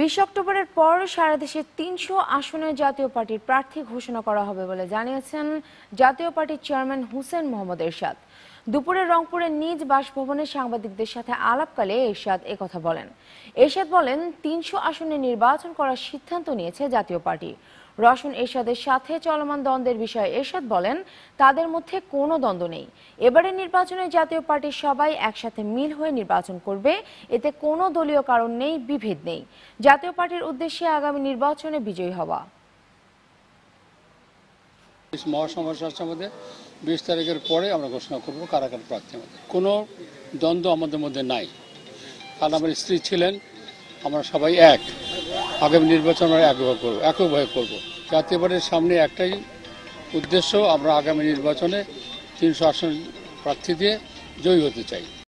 বিশ অক্টোবরের পর সারা দেশে তিনশো আসনের জাতীয় পার্টির প্রার্থী ঘোষণা করা হবে বলে জানিয়েছেন জাতীয় পার্টির চেয়ারম্যান হুসেন মোহাম্মদ এরশাদ দুপুরে রংপুরের নিজ বাসভবনে সাংবাদিকদের সাথে আলাপকালে এরশাদ একথা বলেন এরশাদ বলেন তিনশো আসনে নির্বাচন করার সিদ্ধান্ত নিয়েছে জাতীয় পার্টি রসুন এরশাদের সাথে চলমান দ্বন্দ্বের বিষয়ে এরশাদ বলেন তাদের মধ্যে কোনো দ্বন্দ্ব নেই এবারের নির্বাচনে জাতীয় পার্টির সবাই একসাথে মিল হয়ে নির্বাচন করবে এতে কোনো দলীয় কারণ নেই বিভেদ নেই জাতীয় পার্টির উদ্দেশ্যে আগামী নির্বাচনে বিজয়ী হওয়া মহাসমাবেশ আছে আমাদের বিশ তারিখের পরে আমরা ঘোষণা করব কারা কারা প্রার্থী আমাদের কোনো দ্বন্দ্ব আমাদের মধ্যে নাই কারণ আমার স্ত্রী ছিলেন আমরা সবাই এক আগামী নির্বাচন আমরা একভাবে করবো একভাবে করব জাতীয় পার্টির সামনে একটাই উদ্দেশ্য আমরা আগামী নির্বাচনে তিনশো আসন প্রার্থী দিয়ে জয়ী হতে চাই